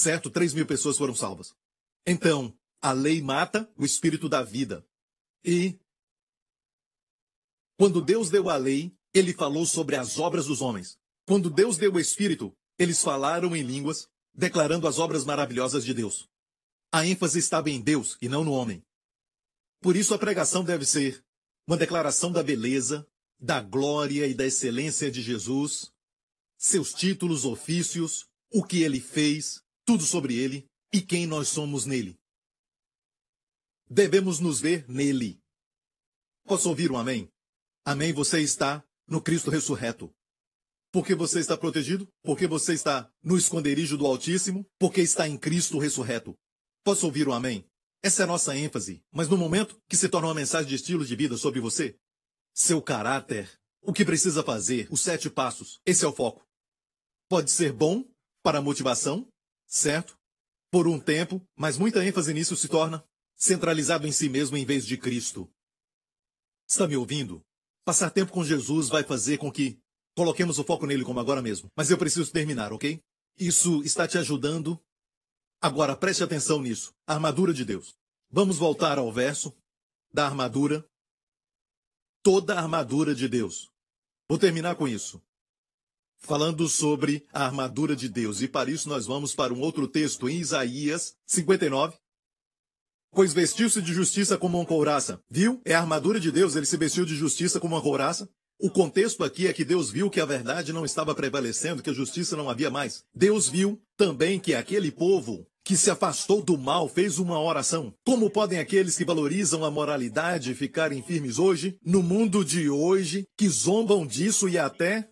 Certo, 3 mil pessoas foram salvas. Então, a lei mata o espírito da vida. E. Quando Deus deu a lei, ele falou sobre as obras dos homens. Quando Deus deu o espírito, eles falaram em línguas, declarando as obras maravilhosas de Deus. A ênfase estava em Deus e não no homem. Por isso a pregação deve ser uma declaração da beleza, da glória e da excelência de Jesus, seus títulos, ofícios, o que ele fez, tudo sobre ele e quem nós somos nele. Devemos nos ver nele. Posso ouvir um amém? Amém, você está no Cristo ressurreto. Porque você está protegido, porque você está no esconderijo do Altíssimo, porque está em Cristo ressurreto. Posso ouvir um amém? Essa é a nossa ênfase, mas no momento que se torna uma mensagem de estilo de vida sobre você, seu caráter, o que precisa fazer, os sete passos, esse é o foco. Pode ser bom para a motivação, certo? Por um tempo, mas muita ênfase nisso se torna centralizado em si mesmo em vez de Cristo. Está me ouvindo? Passar tempo com Jesus vai fazer com que coloquemos o foco nele como agora mesmo. Mas eu preciso terminar, ok? Isso está te ajudando? Agora preste atenção nisso. A armadura de Deus. Vamos voltar ao verso da armadura. Toda a armadura de Deus. Vou terminar com isso falando sobre a armadura de Deus. E para isso nós vamos para um outro texto em Isaías 59. Pois vestiu-se de justiça como uma couraça. Viu? É a armadura de Deus, ele se vestiu de justiça como uma couraça. O contexto aqui é que Deus viu que a verdade não estava prevalecendo, que a justiça não havia mais. Deus viu também que aquele povo que se afastou do mal fez uma oração. Como podem aqueles que valorizam a moralidade ficarem firmes hoje, no mundo de hoje, que zombam disso e até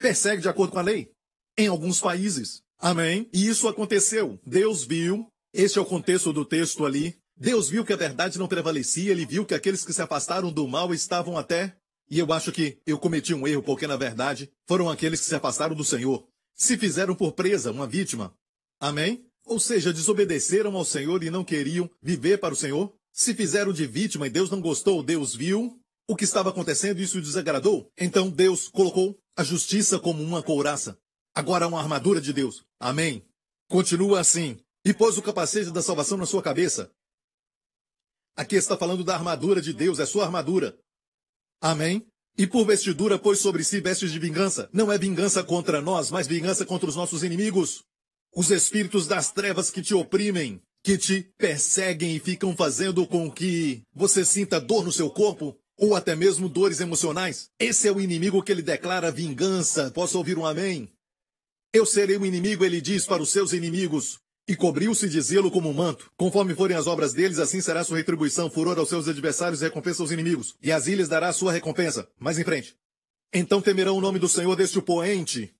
persegue de acordo com a lei em alguns países. Amém? E isso aconteceu. Deus viu, este é o contexto do texto ali. Deus viu que a verdade não prevalecia, ele viu que aqueles que se afastaram do mal estavam até. E eu acho que eu cometi um erro, porque na verdade foram aqueles que se afastaram do Senhor. Se fizeram por presa, uma vítima. Amém? Ou seja, desobedeceram ao Senhor e não queriam viver para o Senhor. Se fizeram de vítima e Deus não gostou, Deus viu o que estava acontecendo e isso desagradou. Então Deus colocou a justiça como uma couraça. Agora uma armadura de Deus. Amém. Continua assim. E pôs o capacete da salvação na sua cabeça. Aqui está falando da armadura de Deus, é sua armadura. Amém? E por vestidura pôs sobre si vestes de vingança. Não é vingança contra nós, mas vingança contra os nossos inimigos. Os espíritos das trevas que te oprimem, que te perseguem e ficam fazendo com que você sinta dor no seu corpo, ou até mesmo dores emocionais. Esse é o inimigo que ele declara vingança. Posso ouvir um amém? Eu serei o inimigo, ele diz para os seus inimigos. E cobriu-se de zelo como um manto. Conforme forem as obras deles, assim será sua retribuição. Furor aos seus adversários e recompensa aos inimigos. E as ilhas dará sua recompensa. Mais em frente. Então temerão o nome do Senhor deste poente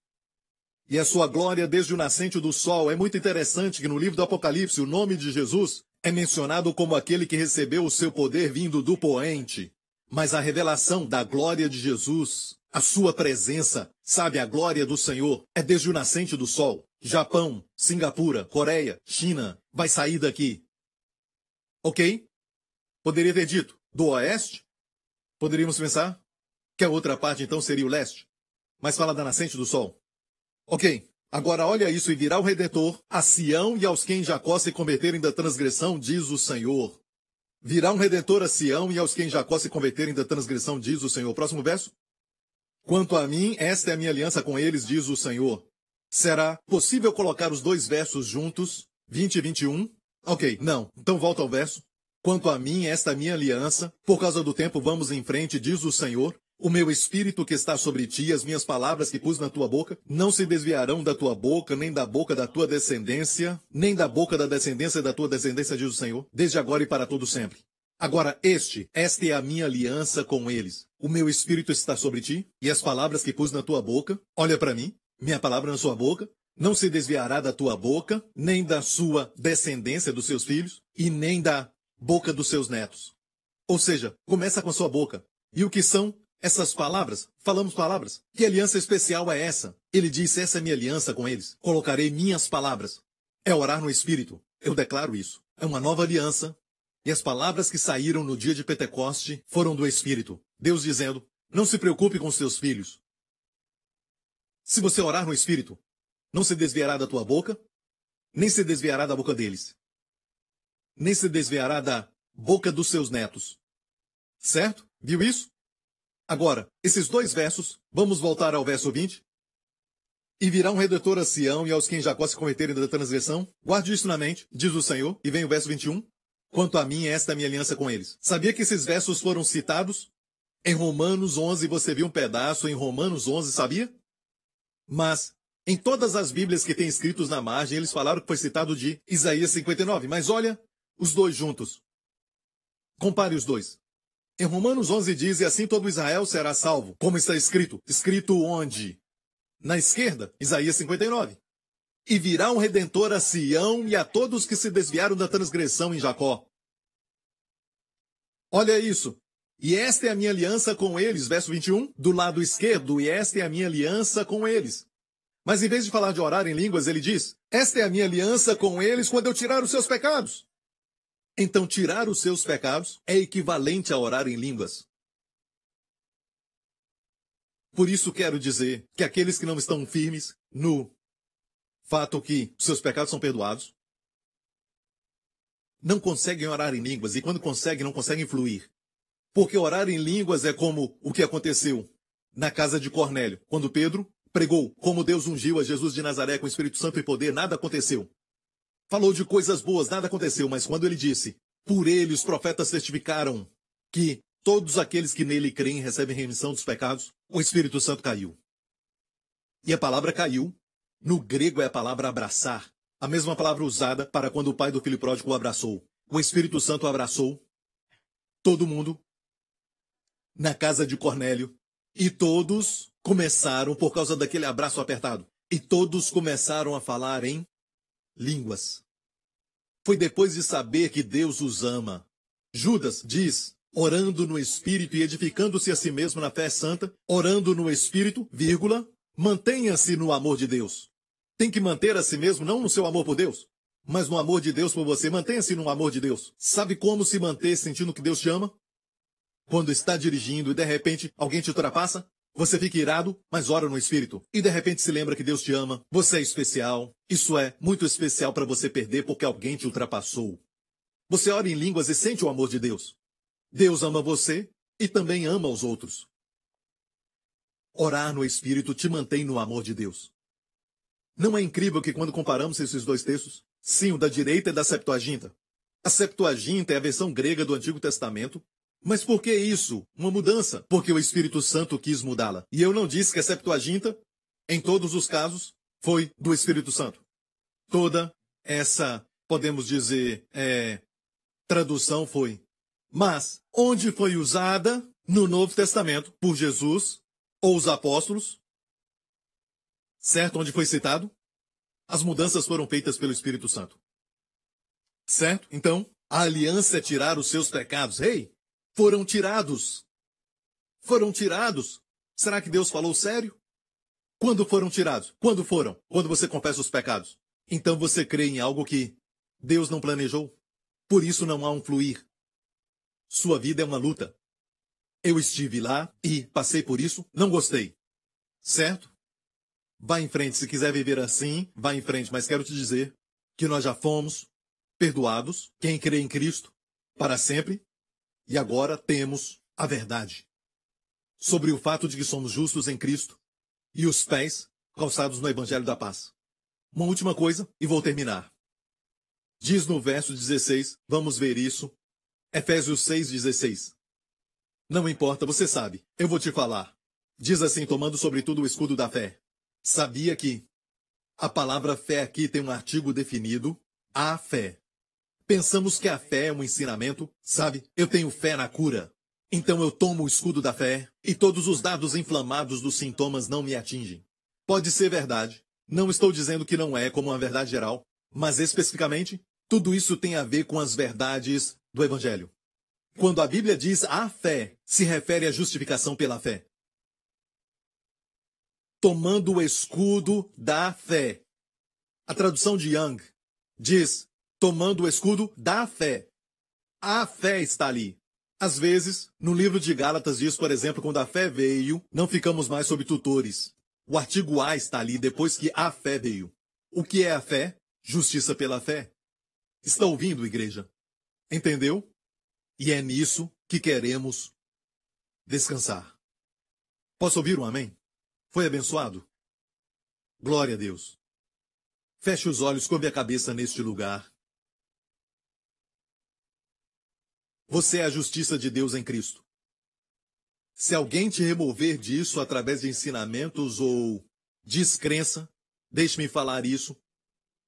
e a sua glória desde o nascente do sol. É muito interessante que no livro do Apocalipse o nome de Jesus é mencionado como aquele que recebeu o seu poder vindo do poente. Mas a revelação da glória de Jesus, a sua presença, sabe a glória do Senhor, é desde o nascente do sol. Japão, Singapura, Coreia, China, vai sair daqui. Ok? Poderia ter dito do oeste? Poderíamos pensar que a outra parte então seria o leste. Mas fala da nascente do sol. Ok, agora olha isso e virá o Redentor a Sião e aos quem em Jacó se converterem da transgressão, diz o Senhor. Virá um redentor a Sião e aos que em Jacó se converterem da transgressão, diz o Senhor. Próximo verso. Quanto a mim, esta é a minha aliança com eles, diz o Senhor. Será possível colocar os dois versos juntos, 20 e 21? Ok, não. Então volta ao verso. Quanto a mim, esta é a minha aliança, por causa do tempo vamos em frente, diz o Senhor. O meu espírito que está sobre ti, as minhas palavras que pus na tua boca, não se desviarão da tua boca, nem da boca da tua descendência, nem da boca da descendência da tua descendência, diz o Senhor, desde agora e para todo sempre. Agora, este, esta é a minha aliança com eles. O meu espírito está sobre ti, e as palavras que pus na tua boca, olha para mim, minha palavra na sua boca, não se desviará da tua boca, nem da sua descendência, dos seus filhos, e nem da boca dos seus netos. Ou seja, começa com a sua boca. E o que são essas palavras, falamos palavras. Que aliança especial é essa? Ele disse: Essa é minha aliança com eles. Colocarei minhas palavras. É orar no Espírito. Eu declaro isso. É uma nova aliança. E as palavras que saíram no dia de Pentecoste foram do Espírito. Deus dizendo: Não se preocupe com seus filhos. Se você orar no Espírito, não se desviará da tua boca, nem se desviará da boca deles, nem se desviará da boca dos seus netos. Certo? Viu isso? Agora, esses dois versos, vamos voltar ao verso 20. E virá um redentor a Sião e aos que em Jacó se cometerem da transgressão. Guarde isso na mente, diz o Senhor, e vem o verso 21. Quanto a mim, esta é a minha aliança com eles. Sabia que esses versos foram citados? Em Romanos 11 você viu um pedaço, em Romanos 11, sabia? Mas, em todas as Bíblias que tem escritos na margem, eles falaram que foi citado de Isaías 59. Mas olha, os dois juntos. Compare os dois. Em Romanos 11 diz: E assim todo Israel será salvo. Como está escrito? Escrito onde? Na esquerda, Isaías 59. E virá um redentor a Sião e a todos que se desviaram da transgressão em Jacó. Olha isso. E esta é a minha aliança com eles, verso 21, do lado esquerdo, e esta é a minha aliança com eles. Mas em vez de falar de orar em línguas, ele diz: Esta é a minha aliança com eles quando eu tirar os seus pecados. Então, tirar os seus pecados é equivalente a orar em línguas. Por isso quero dizer que aqueles que não estão firmes no fato que seus pecados são perdoados, não conseguem orar em línguas e quando conseguem, não conseguem fluir. Porque orar em línguas é como o que aconteceu na casa de Cornélio, quando Pedro pregou como Deus ungiu a Jesus de Nazaré com o Espírito Santo e poder, nada aconteceu. Falou de coisas boas, nada aconteceu, mas quando ele disse: Por ele os profetas testificaram que todos aqueles que nele creem recebem remissão dos pecados, o Espírito Santo caiu. E a palavra caiu, no grego é a palavra abraçar, a mesma palavra usada para quando o pai do filho pródigo o abraçou. O Espírito Santo abraçou todo mundo na casa de Cornélio e todos começaram, por causa daquele abraço apertado, e todos começaram a falar em línguas. Foi depois de saber que Deus os ama. Judas diz, orando no Espírito e edificando-se a si mesmo na fé santa, orando no Espírito, vírgula, mantenha-se no amor de Deus. Tem que manter a si mesmo não no seu amor por Deus, mas no amor de Deus por você. Mantenha-se no amor de Deus. Sabe como se manter sentindo que Deus te ama? Quando está dirigindo e de repente alguém te ultrapassa? Você fica irado, mas ora no espírito. E de repente se lembra que Deus te ama, você é especial. Isso é muito especial para você perder porque alguém te ultrapassou. Você ora em línguas e sente o amor de Deus. Deus ama você e também ama os outros. Orar no espírito te mantém no amor de Deus. Não é incrível que quando comparamos esses dois textos, sim, o da direita é da Septuaginta. A Septuaginta é a versão grega do Antigo Testamento mas por que isso? Uma mudança? Porque o Espírito Santo quis mudá-la. E eu não disse que a Septuaginta, em todos os casos, foi do Espírito Santo. Toda essa, podemos dizer, é, tradução foi. Mas, onde foi usada no Novo Testamento por Jesus ou os apóstolos? Certo? Onde foi citado? As mudanças foram feitas pelo Espírito Santo. Certo? Então, a aliança é tirar os seus pecados. Ei, hey, foram tirados. Foram tirados. Será que Deus falou sério? Quando foram tirados? Quando foram? Quando você confessa os pecados. Então você crê em algo que Deus não planejou? Por isso não há um fluir. Sua vida é uma luta. Eu estive lá e passei por isso, não gostei. Certo? Vá em frente, se quiser viver assim, vá em frente, mas quero te dizer que nós já fomos perdoados, quem crê em Cristo, para sempre, e agora temos a verdade sobre o fato de que somos justos em Cristo e os pés calçados no Evangelho da Paz. Uma última coisa e vou terminar. Diz no verso 16, vamos ver isso, Efésios 6,16. Não importa, você sabe, eu vou te falar. Diz assim, tomando sobretudo o escudo da fé. Sabia que a palavra fé aqui tem um artigo definido, a fé. Pensamos que a fé é um ensinamento, sabe? Eu tenho fé na cura. Então eu tomo o escudo da fé, e todos os dados inflamados dos sintomas não me atingem. Pode ser verdade. Não estou dizendo que não é como uma verdade geral, mas especificamente, tudo isso tem a ver com as verdades do Evangelho. Quando a Bíblia diz a fé, se refere à justificação pela fé. Tomando o escudo da fé. A tradução de Young diz tomando o escudo da fé. A fé está ali. Às vezes, no livro de Gálatas diz, por exemplo, quando a fé veio, não ficamos mais sob tutores. O artigo A está ali depois que a fé veio. O que é a fé? Justiça pela fé. Está ouvindo, igreja? Entendeu? E é nisso que queremos descansar. Posso ouvir um amém? Foi abençoado? Glória a Deus. Feche os olhos, cobre a cabeça neste lugar. Você é a justiça de Deus em Cristo. Se alguém te remover disso através de ensinamentos ou descrença, deixe-me falar isso.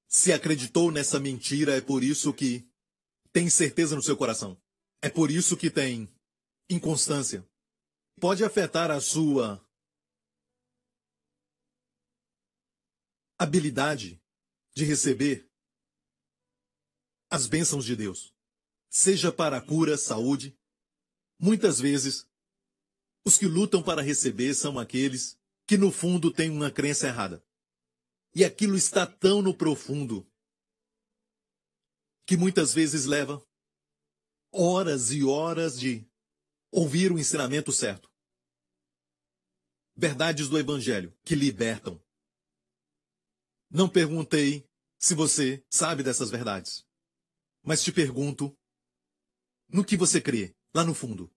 Se acreditou nessa mentira, é por isso que tem certeza no seu coração. É por isso que tem inconstância. Pode afetar a sua habilidade de receber as bênçãos de Deus seja para cura, saúde. Muitas vezes, os que lutam para receber são aqueles que no fundo têm uma crença errada. E aquilo está tão no profundo que muitas vezes leva horas e horas de ouvir o ensinamento certo. Verdades do Evangelho que libertam. Não perguntei se você sabe dessas verdades, mas te pergunto no que você crê, lá no fundo?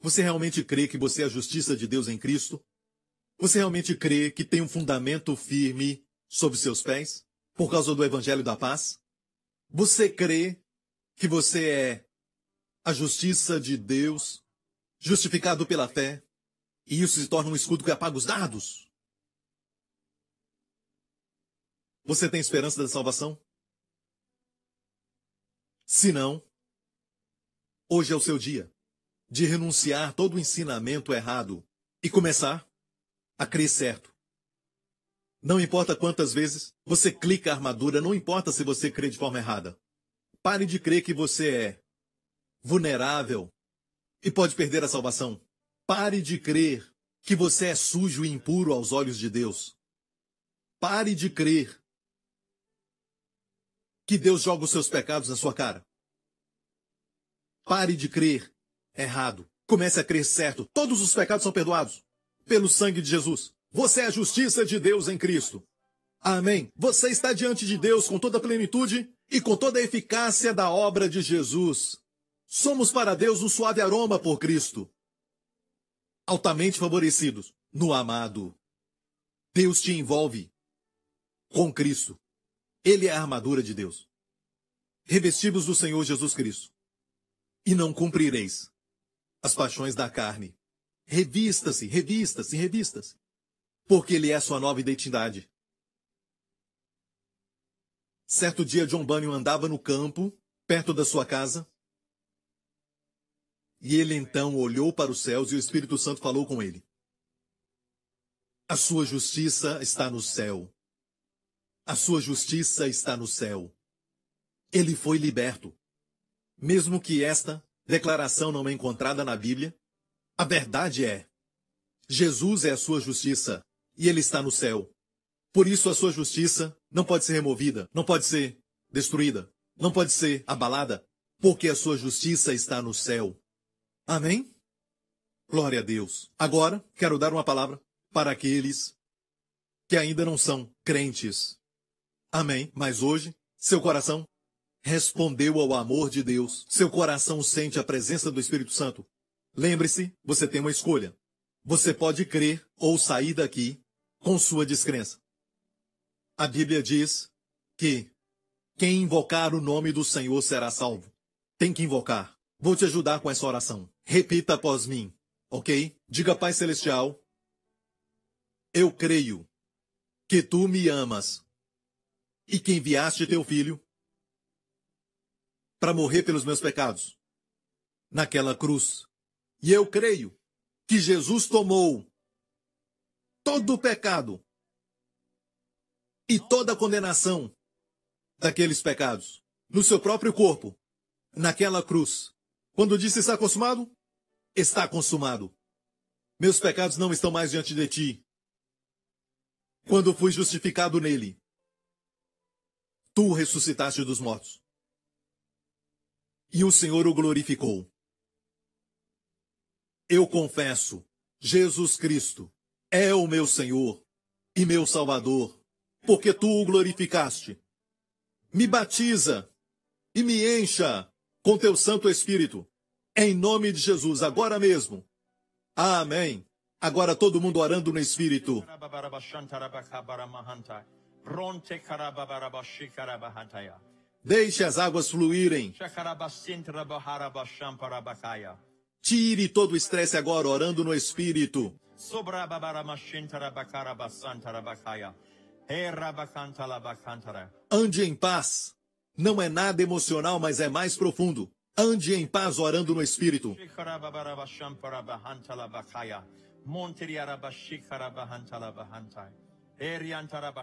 Você realmente crê que você é a justiça de Deus em Cristo? Você realmente crê que tem um fundamento firme sob seus pés por causa do Evangelho da Paz? Você crê que você é a justiça de Deus, justificado pela fé, e isso se torna um escudo que apaga os dados? Você tem esperança da salvação? Se não, hoje é o seu dia de renunciar todo o ensinamento errado e começar a crer certo. Não importa quantas vezes você clica a armadura, não importa se você crê de forma errada. Pare de crer que você é vulnerável e pode perder a salvação. Pare de crer que você é sujo e impuro aos olhos de Deus. Pare de crer que Deus joga os seus pecados na sua cara. Pare de crer errado. Comece a crer certo. Todos os pecados são perdoados pelo sangue de Jesus. Você é a justiça de Deus em Cristo. Amém. Você está diante de Deus com toda a plenitude e com toda a eficácia da obra de Jesus. Somos para Deus um suave aroma por Cristo. Altamente favorecidos no amado. Deus te envolve com Cristo. Ele é a armadura de Deus. Revestivos do Senhor Jesus Cristo. E não cumprireis as paixões da carne. Revista-se, revista-se, revista-se. Porque ele é a sua nova identidade. Certo dia, John Bunyan andava no campo, perto da sua casa. E ele então olhou para os céus e o Espírito Santo falou com ele. A sua justiça está no céu, a sua justiça está no céu. Ele foi liberto. Mesmo que esta declaração não é encontrada na Bíblia, a verdade é: Jesus é a sua justiça e ele está no céu. Por isso, a sua justiça não pode ser removida, não pode ser destruída, não pode ser abalada, porque a sua justiça está no céu. Amém? Glória a Deus. Agora, quero dar uma palavra para aqueles que ainda não são crentes. Amém. Mas hoje, seu coração respondeu ao amor de Deus. Seu coração sente a presença do Espírito Santo. Lembre-se, você tem uma escolha. Você pode crer ou sair daqui com sua descrença. A Bíblia diz que quem invocar o nome do Senhor será salvo. Tem que invocar. Vou te ajudar com essa oração. Repita após mim, ok? Diga, Pai Celestial, eu creio que tu me amas e que enviaste teu filho para morrer pelos meus pecados naquela cruz. E eu creio que Jesus tomou todo o pecado e toda a condenação daqueles pecados no seu próprio corpo, naquela cruz. Quando disse está consumado, está consumado. Meus pecados não estão mais diante de ti. Quando fui justificado nele, tu ressuscitaste dos mortos. E o Senhor o glorificou. Eu confesso, Jesus Cristo é o meu Senhor e meu Salvador, porque tu o glorificaste. Me batiza e me encha com teu Santo Espírito, em nome de Jesus, agora mesmo. Amém. Agora todo mundo orando no Espírito. Deixe as águas fluírem. Tire todo o estresse agora, orando no Espírito. Ande em paz. Não é nada emocional, mas é mais profundo. Ande em paz, orando no Espírito.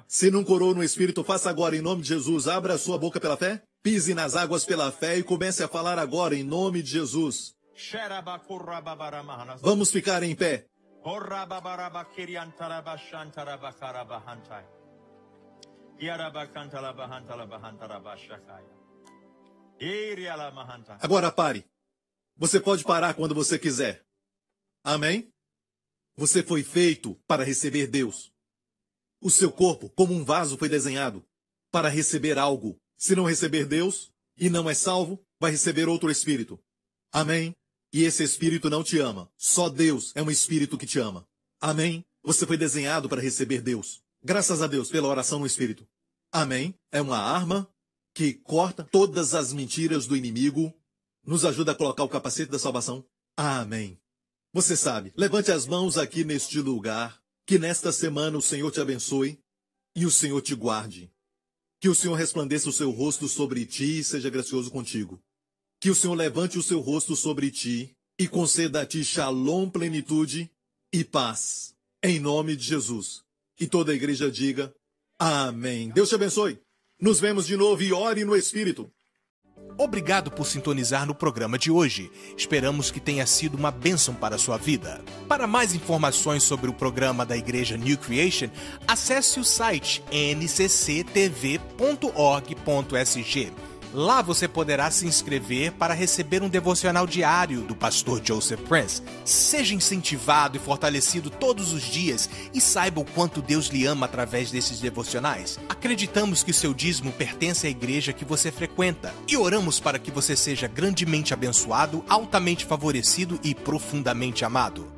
Se não corou no Espírito, faça agora em nome de Jesus. Abra a sua boca pela fé, pise nas águas pela fé e comece a falar agora em nome de Jesus. Vamos ficar em pé. Agora pare. Você pode parar quando você quiser. Amém? Você foi feito para receber Deus. O seu corpo, como um vaso, foi desenhado para receber algo. Se não receber Deus e não é salvo, vai receber outro espírito. Amém? E esse espírito não te ama. Só Deus é um espírito que te ama. Amém? Você foi desenhado para receber Deus. Graças a Deus pela oração no espírito. Amém? É uma arma que corta todas as mentiras do inimigo, nos ajuda a colocar o capacete da salvação. Amém. Você sabe, levante as mãos aqui neste lugar. Que nesta semana o Senhor te abençoe e o Senhor te guarde. Que o Senhor resplandeça o seu rosto sobre ti e seja gracioso contigo. Que o Senhor levante o seu rosto sobre ti e conceda a ti shalom, plenitude e paz. Em nome de Jesus. E toda a igreja diga amém. Deus te abençoe. Nos vemos de novo e ore no Espírito. Obrigado por sintonizar no programa de hoje. Esperamos que tenha sido uma bênção para a sua vida. Para mais informações sobre o programa da Igreja New Creation, acesse o site ncctv.org.sg Lá você poderá se inscrever para receber um devocional diário do pastor Joseph Prince. Seja incentivado e fortalecido todos os dias e saiba o quanto Deus lhe ama através desses devocionais. Acreditamos que o seu dízimo pertence à igreja que você frequenta e oramos para que você seja grandemente abençoado, altamente favorecido e profundamente amado.